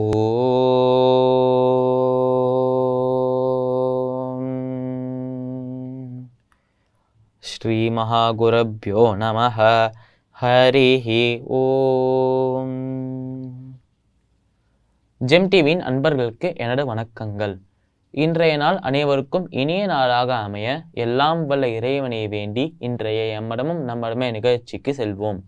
ஓ ஸ்ரீமஹாகுரப்போ நம ஹரி ஓம் ஜெம் டிவியின் அன்பர்களுக்கு எனது வணக்கங்கள் இன்றைய நாள் அனைவருக்கும் இனிய நாளாக அமைய எல்லாம் வல்ல இறைவனை வேண்டி இன்றைய எம்மடமும் நம்மடமே நிகழ்ச்சிக்கு செல்வோம்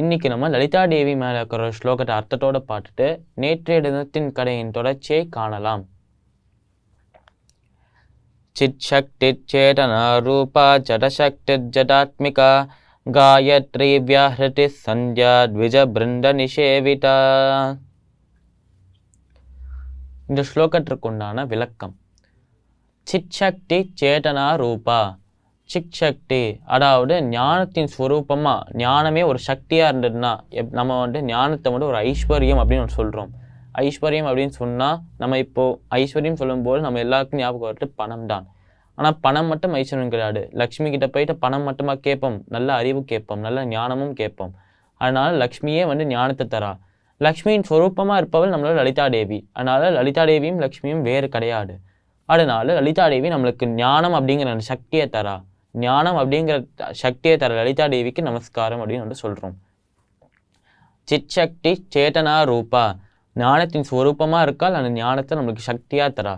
இன்றைக்கி நம்ம லலிதா தேவி மேலே இருக்கிற ஸ்லோகத்தை அர்த்தத்தோடு பார்த்துட்டு நேற்றைய தினத்தின் கடையின் தொடர்ச்சியை காணலாம் சேதனா ரூபா ஜடாத்மிகா चिच्छक्तिच्चेतनारूपा जडशक्तिर्जडात्मिका சந்தியா व्याहृतिः सन्ध्या நிஷேவிதா இந்த ஸ்லோகத்திற்குண்டான விளக்கம் சிச்சக்தி சேதனா ரூபா சிக் சக்தி அதாவது ஞானத்தின் ஸ்வரூபமாக ஞானமே ஒரு சக்தியாக இருந்ததுன்னா எப் நம்ம வந்துட்டு ஞானத்தை மட்டும் ஒரு ஐஸ்வர்யம் அப்படின்னு சொல்கிறோம் ஐஸ்வர்யம் அப்படின்னு சொன்னால் நம்ம இப்போது ஐஸ்வர்யம் சொல்லும்போது நம்ம எல்லாருக்கும் ஞாபகம் வரட்டு பணம் தான் ஆனால் பணம் மட்டும் ஐஸ்வர்யம் கிடையாது லக்ஷ்மி கிட்ட போயிட்டு பணம் மட்டுமா கேட்போம் நல்ல அறிவு கேட்போம் நல்ல ஞானமும் கேட்போம் அதனால் லக்ஷ்மியே வந்து ஞானத்தை தரா லக்ஷ்மியின் ஸ்வரூபமாக இருப்பவள் நம்மளோட லலிதா தேவி அதனால் லலிதா தேவியும் லக்ஷ்மியும் வேறு கிடையாது அதனால் லலிதா தேவி நம்மளுக்கு ஞானம் அப்படிங்கிற சக்தியை தரா ஞானம் அப்படிங்கிற சக்தியை தர லலிதா தேவிக்கு நமஸ்காரம் அப்படின்னு சொல்கிறோம் சொல்கிறோம் சிச்சக்தி சேத்தனா ரூபா ஞானத்தின் ஸ்வரூபமாக இருக்கால் அந்த ஞானத்தை நம்மளுக்கு சக்தியாக தரா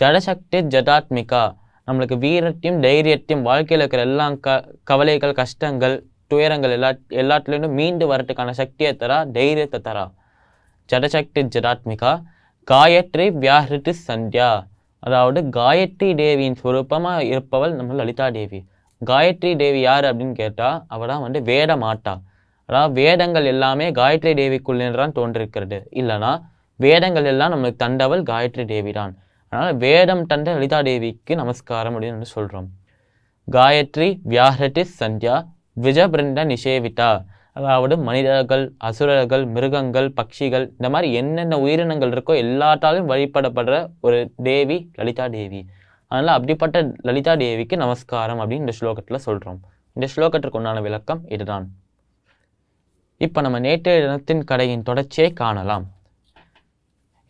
ஜடசக்தி ஜடாத்மிகா நம்மளுக்கு வீரத்தையும் தைரியத்தையும் வாழ்க்கையில் இருக்கிற எல்லா க கவலைகள் கஷ்டங்கள் துயரங்கள் எல்லா எல்லாத்துலேருந்தும் மீண்டு வரத்துக்கான சக்தியை தரா தைரியத்தை தரா ஜடசக்தி ஜதாத்மிகா காயத்ரி வியாஹிருதி சந்தியா அதாவது காயத்ரி தேவியின் சுரூபமாக இருப்பவள் நம்ம லலிதா தேவி காயத்ரி தேவி யார் அப்படின்னு கேட்டால் அவள் தான் வந்து வேத மாட்டா அதாவது வேதங்கள் எல்லாமே காயத்ரி தேவிக்குள்ளேன்றான் தோன்றிருக்கிறது இல்லைனா வேதங்கள் எல்லாம் நம்மளுக்கு தந்தவள் காயத்ரி தேவி தான் அதனால் வேதம் தந்த லலிதா தேவிக்கு நமஸ்காரம் அப்படின்னு வந்து சொல்கிறோம் காயத்ரி வியாஹரட்டி சந்தியா விஜபிருந்த நிஷேவிதா அதாவது மனிதர்கள் அசுரர்கள் மிருகங்கள் பட்சிகள் இந்த மாதிரி என்னென்ன உயிரினங்கள் இருக்கோ எல்லாத்தாலும் வழிபடப்படுற ஒரு தேவி லலிதா தேவி அதனால் அப்படிப்பட்ட லலிதா தேவிக்கு நமஸ்காரம் அப்படின்னு இந்த ஸ்லோகத்தில் சொல்கிறோம் இந்த ஸ்லோகத்திற்கு உண்டான விளக்கம் இதுதான் இப்போ நம்ம நேற்றைய தினத்தின் கடையின் தொடர்ச்சியை காணலாம்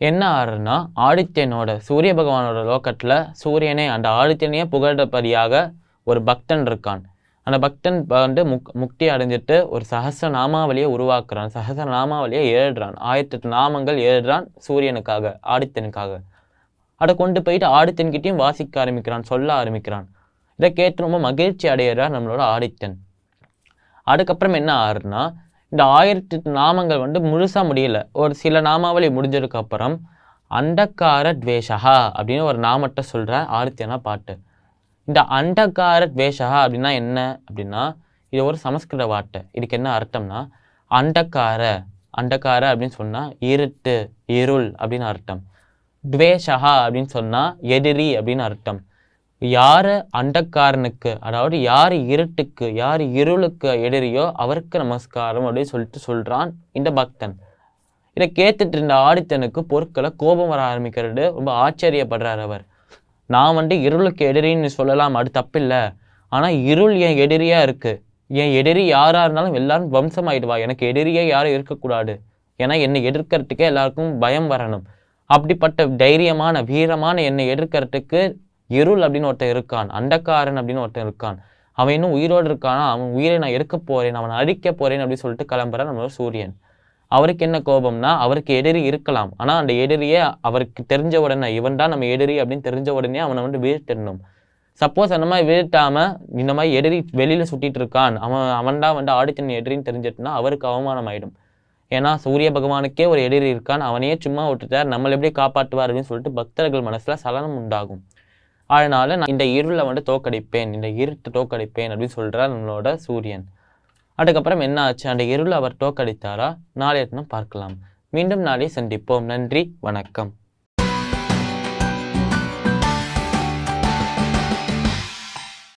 என்ன ஆறுனா ஆதித்யனோட சூரிய பகவானோட லோகத்தில் சூரியனை அந்த ஆதித்யனையே புகழப்படியாக ஒரு பக்தன் இருக்கான் அந்த பக்தன் வந்து முக் முக்தி அடைஞ்சிட்டு ஒரு சகச நாமாவளியை உருவாக்குறான் சகச நாமாவளியை ஏழுறான் ஆயிரத்தி எட்டு நாமங்கள் ஏழுறான் சூரியனுக்காக ஆடித்தனுக்காக அதை கொண்டு போயிட்டு ஆடித்தன்கிட்டையும் வாசிக்க ஆரம்பிக்கிறான் சொல்ல ஆரம்பிக்கிறான் இதை கேட்டு ரொம்ப மகிழ்ச்சி அடையிறார் நம்மளோட ஆடித்தன் அதுக்கப்புறம் என்ன ஆறுனா இந்த ஆயிரத்தி எட்டு நாமங்கள் வந்து முழுசாக முடியல ஒரு சில நாமாவளி முடிஞ்சதுக்கப்புறம் அண்டக்கார துவேஷகா அப்படின்னு ஒரு நாமட்ட சொல்கிற ஆடித்தனா பாட்டு இந்த அண்டகாரத் வேஷகா அப்படின்னா என்ன அப்படின்னா இது ஒரு சமஸ்கிருத வார்த்தை இதுக்கு என்ன அர்த்தம்னா அண்டக்கார அண்டக்கார அப்படின்னு சொன்னால் இருட்டு இருள் அப்படின்னு அர்த்தம் துவேஷகா அப்படின்னு சொன்னால் எதிரி அப்படின்னு அர்த்தம் யார் அண்டக்காரனுக்கு அதாவது யார் இருட்டுக்கு யார் இருளுக்கு எதிரியோ அவருக்கு நமஸ்காரம் அப்படின்னு சொல்லிட்டு சொல்கிறான் இந்த பக்தன் இதை கேட்டுட்டு இருந்த ஆடித்தனுக்கு பொருட்களை கோபம் வர ஆரம்பிக்கிறது ரொம்ப ஆச்சரியப்படுறார் அவர் நான் வந்து இருளுக்கு எதிரின்னு சொல்லலாம் அது தப்பில்லை ஆனால் இருள் என் எதிரியாக இருக்குது என் எதிரி யாராக இருந்தாலும் எல்லாரும் வம்சம் ஆகிடுவா எனக்கு எதிரியே யாரும் இருக்கக்கூடாது ஏன்னா என்னை எதிர்க்கிறதுக்கே எல்லாருக்கும் பயம் வரணும் அப்படிப்பட்ட தைரியமான வீரமான என்னை எதிர்க்கிறதுக்கு இருள் அப்படின்னு ஒருத்தன் இருக்கான் அண்டக்காரன் அப்படின்னு ஒருத்தன் இருக்கான் அவன் இன்னும் உயிரோடு இருக்கானா அவன் உயிரை நான் எடுக்க போகிறேன் அவனை அழிக்க போகிறேன் அப்படின்னு சொல்லிட்டு கிளம்புறான் நம்மளோட சூரியன் அவருக்கு என்ன கோபம்னா அவருக்கு எடிரி இருக்கலாம் ஆனால் அந்த எதிரியே அவருக்கு தெரிஞ்ச உடனே இவன் தான் நம்ம எடிரி அப்படின்னு தெரிஞ்ச உடனே அவனை வந்து வீழ்த்திடணும் சப்போஸ் அந்த மாதிரி வீழ்த்தாம இந்த மாதிரி எதிரி வெளியில் சுட்டிட்டு இருக்கான் அவன் அவன் தான் வந்து ஆடித்தன் எதிரின்னு தெரிஞ்சிட்டுனா அவருக்கு அவமானம் ஆயிடும் ஏன்னா சூரிய பகவானுக்கே ஒரு எதிரி இருக்கான் அவனையே சும்மா விட்டுட்டார் நம்மளை எப்படி காப்பாற்றுவார் அப்படின்னு சொல்லிட்டு பக்தர்கள் மனசில் சலனம் உண்டாகும் அதனால நான் இந்த இருளை வந்து தோக்கடிப்பேன் இந்த இருட்டு தோக்கடிப்பேன் அப்படின்னு சொல்கிறார் நம்மளோட சூரியன் அதுக்கப்புறம் என்ன ஆச்சு அந்த இருள் அவர் தோக்கடித்தாரா நாளைய தினம் பார்க்கலாம் மீண்டும் நாளை சந்திப்போம் நன்றி வணக்கம்